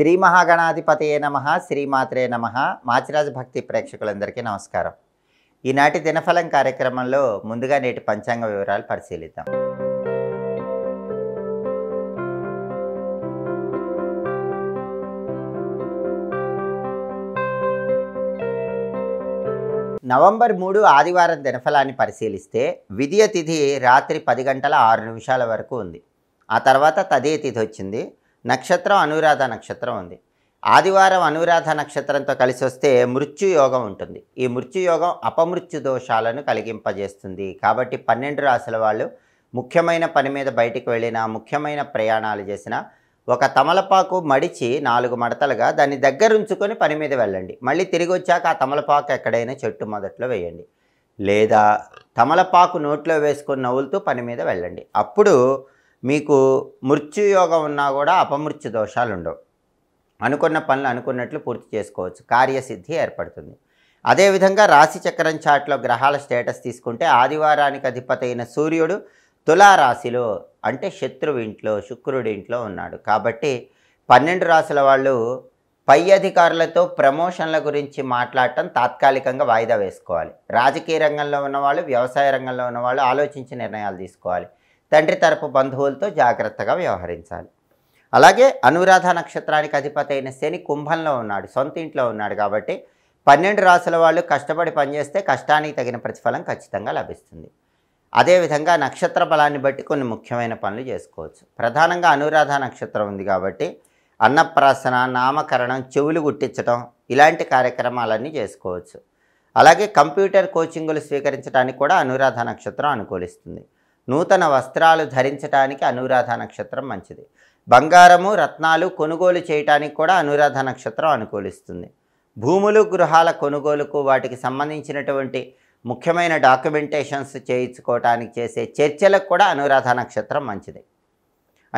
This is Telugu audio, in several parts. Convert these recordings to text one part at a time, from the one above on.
శ్రీ మహాగణాధిపతయే నమ శ్రీమాత్రే నమ మాచిరాజు భక్తి ప్రేక్షకులందరికీ నమస్కారం ఈనాటి దినఫలం కార్యక్రమంలో ముందుగా నేటి పంచాంగ వివరాలు పరిశీలిద్దాం నవంబర్ మూడు ఆదివారం దినఫలాన్ని పరిశీలిస్తే విద్య తిథి రాత్రి పది గంటల ఆరు నిమిషాల వరకు ఉంది ఆ తర్వాత తదే తిథి వచ్చింది నక్షత్రం అనురాధ నక్షత్రం ఉంది ఆదివారం అనురాధ నక్షత్రంతో కలిసి వస్తే మృత్యుయోగం ఉంటుంది ఈ మృత్యుయోగం అపమృత్యు దోషాలను కలిగింపజేస్తుంది కాబట్టి పన్నెండు రాసుల వాళ్ళు ముఖ్యమైన పని మీద బయటికి వెళ్ళినా ముఖ్యమైన ప్రయాణాలు చేసినా ఒక తమలపాకు మడిచి నాలుగు మడతలుగా దాన్ని దగ్గర ఉంచుకొని పని మీద వెళ్ళండి మళ్ళీ తిరిగి వచ్చాక ఆ తమలపాకు ఎక్కడైనా చెట్టు మొదట్లో వేయండి లేదా తమలపాకు నోట్లో వేసుకొని నవ్వులుతూ పని మీద వెళ్ళండి అప్పుడు మీకు మృత్యుయోగం ఉన్నా కూడా అపమృత్యు దోషాలు ఉండవు అనుకున్న పనులు అనుకున్నట్లు పూర్తి చేసుకోవచ్చు కార్యసిద్ధి ఏర్పడుతుంది అదేవిధంగా రాశి చక్రం చాట్లో గ్రహాల స్టేటస్ తీసుకుంటే ఆదివారానికి అధిపతి అయిన సూర్యుడు తులారాశిలో అంటే శత్రువు ఇంట్లో శుక్రుడి ఇంట్లో ఉన్నాడు కాబట్టి పన్నెండు రాశుల వాళ్ళు పై అధికారులతో ప్రమోషన్ల గురించి మాట్లాడటం తాత్కాలికంగా వాయిదా వేసుకోవాలి రాజకీయ రంగంలో ఉన్నవాళ్ళు వ్యవసాయ రంగంలో ఉన్నవాళ్ళు ఆలోచించి నిర్ణయాలు తీసుకోవాలి తండ్రి తరపు బంధువులతో జాగ్రత్తగా వ్యవహరించాలి అలాగే అనురాధ నక్షత్రానికి అధిపతి అయిన శని కుంభంలో ఉన్నాడు సొంత ఇంట్లో ఉన్నాడు కాబట్టి పన్నెండు రాసుల వాళ్ళు కష్టపడి పనిచేస్తే కష్టానికి తగిన ప్రతిఫలం ఖచ్చితంగా లభిస్తుంది అదేవిధంగా నక్షత్ర బలాన్ని బట్టి కొన్ని ముఖ్యమైన పనులు చేసుకోవచ్చు ప్రధానంగా అనురాధ నక్షత్రం ఉంది కాబట్టి అన్నప్రాసన నామకరణం చెవులు గుట్టించడం ఇలాంటి కార్యక్రమాలన్నీ చేసుకోవచ్చు అలాగే కంప్యూటర్ కోచింగులు స్వీకరించడానికి కూడా అనురాధ నక్షత్రం అనుకూలిస్తుంది నూతన వస్త్రాలు ధరించడానికి అనురాధ నక్షత్రం మంచిది బంగారము రత్నాలు కొనుగోలు చేయటానికి కూడా అనురాధ నక్షత్రం అనుకూలిస్తుంది భూములు గృహాల కొనుగోలుకు వాటికి సంబంధించినటువంటి ముఖ్యమైన డాక్యుమెంటేషన్స్ చేయించుకోవటానికి చేసే చర్చలకు కూడా అనురాధ నక్షత్రం మంచిది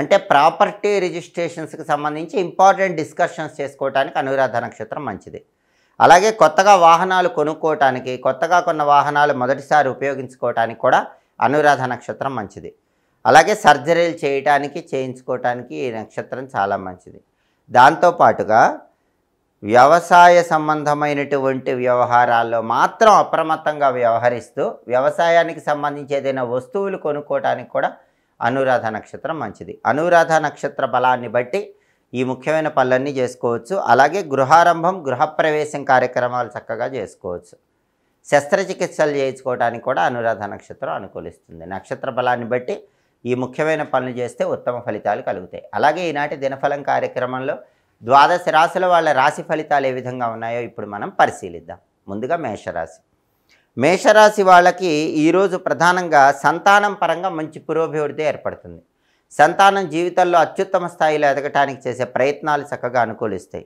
అంటే ప్రాపర్టీ రిజిస్ట్రేషన్స్కి సంబంధించి ఇంపార్టెంట్ డిస్కషన్స్ చేసుకోవటానికి అనురాధ నక్షత్రం మంచిది అలాగే కొత్తగా వాహనాలు కొనుక్కోవటానికి కొత్తగా కొన్న వాహనాలు మొదటిసారి ఉపయోగించుకోవటానికి కూడా అనురాధ నక్షత్రం మంచిది అలాగే సర్జరీలు చేయటానికి చేయించుకోవటానికి ఈ నక్షత్రం చాలా మంచిది దాంతోపాటుగా వ్యవసాయ సంబంధమైనటువంటి వ్యవహారాల్లో మాత్రం అప్రమత్తంగా వ్యవహరిస్తూ వ్యవసాయానికి సంబంధించి ఏదైనా వస్తువులు కొనుక్కోవటానికి కూడా అనురాధ నక్షత్రం మంచిది అనురాధ నక్షత్ర బలాన్ని బట్టి ఈ ముఖ్యమైన పనులన్నీ చేసుకోవచ్చు అలాగే గృహారంభం గృహప్రవేశం కార్యక్రమాలు చక్కగా చేసుకోవచ్చు శస్త్రచికిత్సలు చేయించుకోవడానికి కూడా అనురాధ నక్షత్రం అనుకూలిస్తుంది నక్షత్ర బలాన్ని బట్టి ఈ ముఖ్యమైన పనులు చేస్తే ఉత్తమ ఫలితాలు కలుగుతాయి అలాగే ఈనాటి దినఫలం కార్యక్రమంలో ద్వాదశ రాశుల వాళ్ళ రాశి ఫలితాలు ఏ విధంగా ఉన్నాయో ఇప్పుడు మనం పరిశీలిద్దాం ముందుగా మేషరాశి మేషరాశి వాళ్ళకి ఈరోజు ప్రధానంగా సంతానం పరంగా మంచి పురోభివృద్ధి ఏర్పడుతుంది సంతానం జీవితంలో అత్యుత్తమ స్థాయిలో ఎదగటానికి చేసే ప్రయత్నాలు చక్కగా అనుకూలిస్తాయి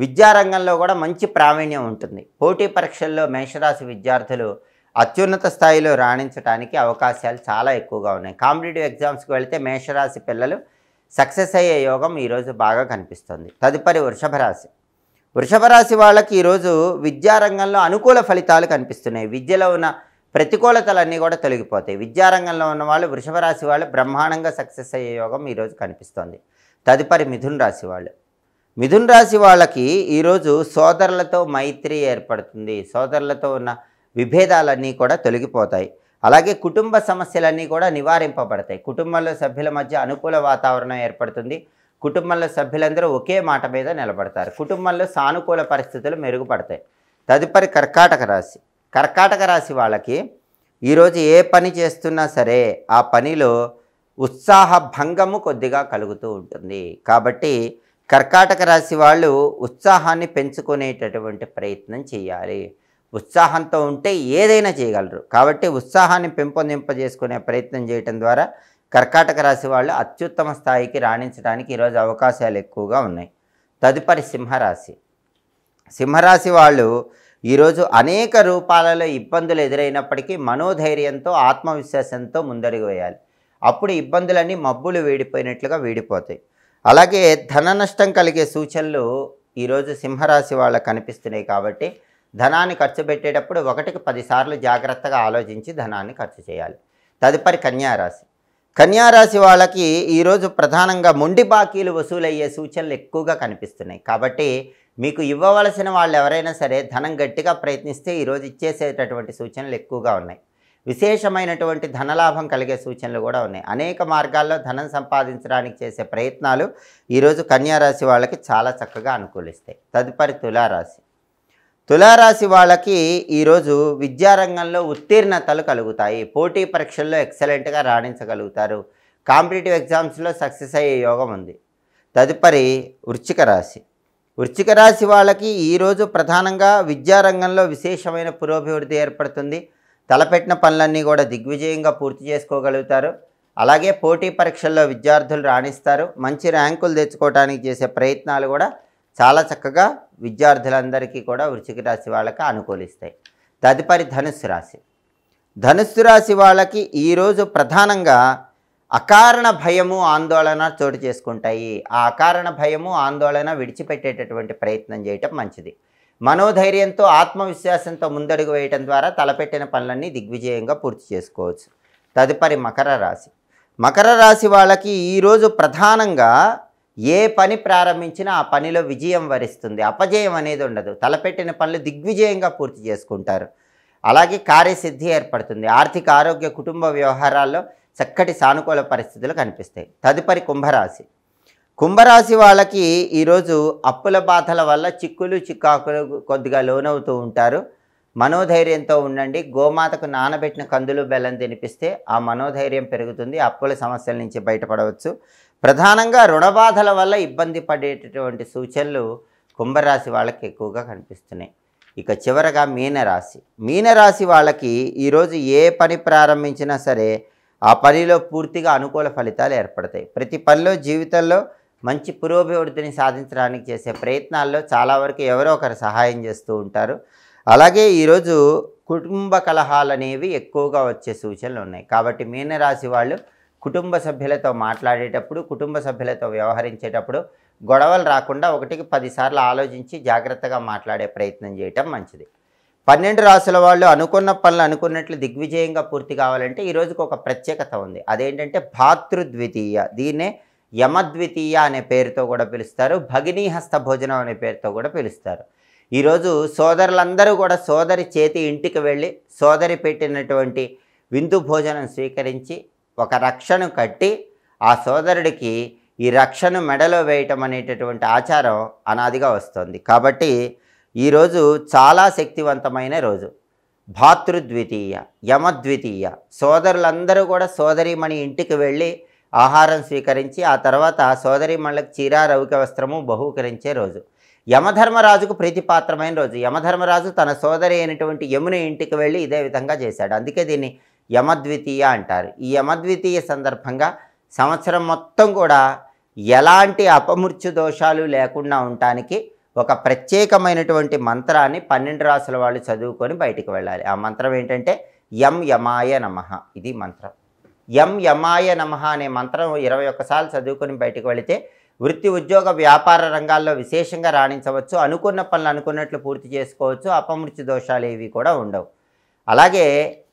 విద్యారంగంలో కూడా మంచి ప్రావీణ్యం ఉంటుంది పోటీ పరీక్షల్లో మేషరాశి విద్యార్థులు అత్యున్నత స్థాయిలో రాణించడానికి అవకాశాలు చాలా ఎక్కువగా ఉన్నాయి కాంపిటేటివ్ ఎగ్జామ్స్కి వెళితే మేషరాశి పిల్లలు సక్సెస్ అయ్యే యోగం ఈరోజు బాగా కనిపిస్తుంది తదుపరి వృషభ రాశి వృషభ రాశి వాళ్ళకి ఈరోజు విద్యారంగంలో అనుకూల ఫలితాలు కనిపిస్తున్నాయి విద్యలో ఉన్న ప్రతికూలతలన్నీ కూడా తొలగిపోతాయి విద్యారంగంలో ఉన్న వాళ్ళు వృషభ రాశి వాళ్ళు బ్రహ్మాండంగా సక్సెస్ అయ్యే యోగం ఈరోజు కనిపిస్తుంది తదుపరి మిథున్ రాశి వాళ్ళు మిథున్ రాశి వాళ్ళకి ఈరోజు సోదరులతో మైత్రి ఏర్పడుతుంది సోదరులతో ఉన్న విభేదాలన్నీ కూడా తొలగిపోతాయి అలాగే కుటుంబ సమస్యలన్నీ కూడా నివారింపబడతాయి కుటుంబంలో సభ్యుల మధ్య అనుకూల వాతావరణం ఏర్పడుతుంది కుటుంబంలో సభ్యులందరూ ఒకే మాట మీద నిలబడతారు కుటుంబంలో సానుకూల పరిస్థితులు మెరుగుపడతాయి తదుపరి కర్కాటక రాశి కర్కాటక రాశి వాళ్ళకి ఈరోజు ఏ పని చేస్తున్నా సరే ఆ పనిలో ఉత్సాహ భంగము కొద్దిగా కలుగుతూ ఉంటుంది కాబట్టి కర్కాటక రాశి వాళ్ళు ఉత్సాహాన్ని పెంచుకునేటటువంటి ప్రయత్నం చేయాలి ఉత్సాహంతో ఉంటే ఏదైనా చేయగలరు కాబట్టి ఉత్సాహాన్ని పెంపొందింపజేసుకునే ప్రయత్నం చేయటం ద్వారా కర్కాటక రాశి వాళ్ళు అత్యుత్తమ స్థాయికి రాణించడానికి ఈరోజు అవకాశాలు ఎక్కువగా ఉన్నాయి తదుపరి సింహరాశి సింహరాశి వాళ్ళు ఈరోజు అనేక రూపాలలో ఇబ్బందులు ఎదురైనప్పటికీ మనోధైర్యంతో ఆత్మవిశ్వాసంతో ముందడుగు వేయాలి అప్పుడు ఇబ్బందులన్నీ మబ్బులు వీడిపోయినట్లుగా వీడిపోతాయి అలాగే ధన నష్టం కలిగే సూచనలు ఈరోజు సింహరాశి వాళ్ళకు కనిపిస్తున్నాయి కాబట్టి ధనాన్ని ఖర్చు పెట్టేటప్పుడు ఒకటికి పదిసార్లు జాగ్రత్తగా ఆలోచించి ధనాన్ని ఖర్చు చేయాలి తదుపరి కన్యారాశి కన్యారాశి వాళ్ళకి ఈరోజు ప్రధానంగా మొండి బాకీలు వసూలయ్యే సూచనలు ఎక్కువగా కనిపిస్తున్నాయి కాబట్టి మీకు ఇవ్వవలసిన వాళ్ళు ఎవరైనా సరే ధనం గట్టిగా ప్రయత్నిస్తే ఈరోజు ఇచ్చేసేటటువంటి సూచనలు ఎక్కువగా ఉన్నాయి విశేషమైనటువంటి ధనలాభం కలిగే సూచనలు కూడా ఉన్నాయి అనేక మార్గాల్లో ధనం సంపాదించడానికి చేసే ప్రయత్నాలు ఈరోజు కన్యారాశి వాళ్ళకి చాలా చక్కగా అనుకూలిస్తాయి తదుపరి తులారాశి తులారాశి వాళ్ళకి ఈరోజు విద్యారంగంలో ఉత్తీర్ణతలు కలుగుతాయి పోటీ పరీక్షల్లో ఎక్సలెంట్గా రాణించగలుగుతారు కాంపిటేటివ్ ఎగ్జామ్స్లో సక్సెస్ అయ్యే యోగం ఉంది తదుపరి వృచ్చిక రాశి వృచ్చిక రాశి వాళ్ళకి ఈరోజు ప్రధానంగా విద్యారంగంలో విశేషమైన పురోభివృద్ధి ఏర్పడుతుంది తలపెట్టిన పనులన్నీ కూడా దిగ్విజయంగా పూర్తి చేసుకోగలుగుతారు అలాగే పోటీ పరీక్షల్లో విద్యార్థులు రాణిస్తారు మంచి ర్యాంకులు తెచ్చుకోవడానికి చేసే ప్రయత్నాలు కూడా చాలా చక్కగా విద్యార్థులందరికీ కూడా వృచిక రాశి వాళ్ళకి అనుకూలిస్తాయి తదుపరి ధనుస్సు రాశి ధనుస్సు రాశి వాళ్ళకి ఈరోజు ప్రధానంగా అకారణ భయము ఆందోళన చోటు చేసుకుంటాయి ఆ అకారణ భయము ఆందోళన విడిచిపెట్టేటటువంటి ప్రయత్నం చేయటం మంచిది మనోధైర్యంతో ఆత్మవిశ్వాసంతో ముందడుగు వేయటం ద్వారా తలపెట్టిన పనులన్నీ దిగ్విజయంగా పూర్తి చేసుకోవచ్చు తదుపరి మకర రాశి మకర రాశి వాళ్ళకి ఈరోజు ప్రధానంగా ఏ పని ప్రారంభించినా ఆ పనిలో విజయం వరిస్తుంది అపజయం అనేది ఉండదు తలపెట్టిన పనులు దిగ్విజయంగా పూర్తి చేసుకుంటారు అలాగే కార్యసిద్ధి ఏర్పడుతుంది ఆర్థిక ఆరోగ్య కుటుంబ వ్యవహారాల్లో చక్కటి సానుకూల పరిస్థితులు కనిపిస్తాయి తదుపరి కుంభరాశి కుంభరాశి వాళ్ళకి ఈరోజు అప్పుల బాధల వల్ల చిక్కులు చిక్కాకులు కొద్దిగా లోనవుతూ ఉంటారు మనోధైర్యంతో ఉండండి గోమాతకు నానబెట్టిన కందులు బెల్లం తినిపిస్తే ఆ మనోధైర్యం పెరుగుతుంది అప్పుల సమస్యల నుంచి బయటపడవచ్చు ప్రధానంగా రుణ బాధల వల్ల ఇబ్బంది పడేటటువంటి సూచనలు కుంభరాశి వాళ్ళకి ఎక్కువగా కనిపిస్తున్నాయి ఇక చివరగా మీనరాశి మీనరాశి వాళ్ళకి ఈరోజు ఏ పని ప్రారంభించినా సరే ఆ పనిలో పూర్తిగా అనుకూల ఫలితాలు ఏర్పడతాయి ప్రతి పనిలో జీవితంలో మంచి పురోభివృద్ధిని సాధించడానికి చేసే ప్రయత్నాల్లో చాలా వరకు ఎవరో ఒకరు సహాయం చేస్తూ ఉంటారు అలాగే ఈరోజు కుటుంబ కలహాలు అనేవి ఎక్కువగా వచ్చే సూచనలు ఉన్నాయి కాబట్టి మీనరాశి వాళ్ళు కుటుంబ సభ్యులతో మాట్లాడేటప్పుడు కుటుంబ సభ్యులతో వ్యవహరించేటప్పుడు గొడవలు రాకుండా ఒకటికి పదిసార్లు ఆలోచించి జాగ్రత్తగా మాట్లాడే ప్రయత్నం చేయటం మంచిది పన్నెండు రాసుల వాళ్ళు అనుకున్న పనులు అనుకున్నట్లు దిగ్విజయంగా పూర్తి కావాలంటే ఈరోజుకు ఒక ప్రత్యేకత ఉంది అదేంటంటే భాతృద్వితీయ దీన్నే యమద్వితీయ అనే పేరుతో కూడా పిలుస్తారు భగినీహస్త భోజనం అనే పేరుతో కూడా పిలుస్తారు ఈరోజు సోదరులందరూ కూడా సోదరి చేతి ఇంటికి వెళ్ళి సోదరి పెట్టినటువంటి విందు భోజనం స్వీకరించి ఒక రక్షను కట్టి ఆ సోదరుడికి ఈ రక్షను మెడలో వేయటం అనేటటువంటి ఆచారం అనాదిగా వస్తుంది కాబట్టి ఈరోజు చాలా శక్తివంతమైన రోజు భాతృద్వితీయ యమద్వితీయ సోదరులందరూ కూడా సోదరిమణి ఇంటికి వెళ్ళి ఆహారం స్వీకరించి ఆ తర్వాత సోదరిమణులకు చీర రవిక వస్త్రము బహూకరించే రోజు యమధర్మరాజుకు ప్రీతిపాత్రమైన రోజు యమధర్మరాజు తన సోదరి అయినటువంటి యముని ఇంటికి వెళ్ళి ఇదే విధంగా చేశాడు అందుకే దీన్ని యమద్వితీయ అంటారు ఈ యమద్వితీయ సందర్భంగా సంవత్సరం మొత్తం కూడా ఎలాంటి అపమృత్యు దోషాలు లేకుండా ఉండటానికి ఒక ప్రత్యేకమైనటువంటి మంత్రాన్ని పన్నెండు రాసుల వాళ్ళు చదువుకొని బయటికి వెళ్ళాలి ఆ మంత్రం ఏంటంటే యం యమాయ నమ ఇది మంత్రం ఎం యమాయ నమ అనే మంత్రం ఇరవై ఒక్కసార్లు చదువుకొని బయటకు వెళితే వృత్తి ఉద్యోగ వ్యాపార రంగాల్లో విశేషంగా రాణించవచ్చు అనుకున్న పనులు అనుకున్నట్లు పూర్తి చేసుకోవచ్చు అపమృత్యు దోషాలు ఏవి కూడా ఉండవు అలాగే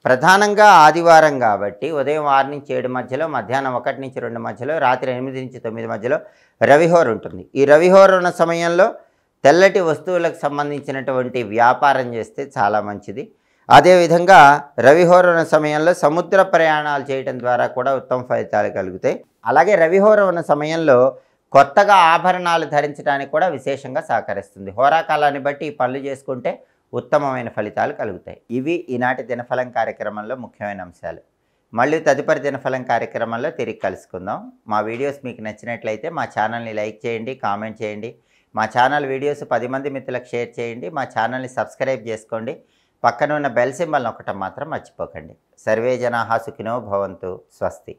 ప్రధానంగా ఆదివారం కాబట్టి ఉదయం ఆరు నుంచి ఏడు మధ్యలో మధ్యాహ్నం ఒకటి నుంచి రెండు మధ్యలో రాత్రి ఎనిమిది నుంచి తొమ్మిది మధ్యలో రవిహోర్ ఉంటుంది ఈ రవిహోర్ ఉన్న సమయంలో తెల్లటి వస్తువులకు సంబంధించినటువంటి వ్యాపారం చేస్తే చాలా మంచిది అదేవిధంగా రవిహోరణ సమయంలో సముద్ర ప్రయాణాలు చేయడం ద్వారా కూడా ఉత్తమ ఫలితాలు కలుగుతాయి అలాగే ఉన్న సమయంలో కొత్తగా ఆభరణాలు ధరించడానికి కూడా విశేషంగా సహకరిస్తుంది హోరాకాలాన్ని బట్టి ఈ పనులు చేసుకుంటే ఉత్తమమైన ఫలితాలు కలుగుతాయి ఇవి ఈనాటి దినఫలం కార్యక్రమంలో ముఖ్యమైన అంశాలు మళ్ళీ తదుపరి దినఫలం కార్యక్రమంలో తిరిగి కలుసుకుందాం మా వీడియోస్ మీకు నచ్చినట్లయితే మా ఛానల్ని లైక్ చేయండి కామెంట్ చేయండి మా ఛానల్ వీడియోస్ పది మంది మిత్రులకు షేర్ చేయండి మా ఛానల్ని సబ్స్క్రైబ్ చేసుకోండి పక్కన ఉన్న బెల్ సింబల్ నొక్కటం మాత్రం మర్చిపోకండి సర్వే జనా సుఖినో భవంతు స్వస్తి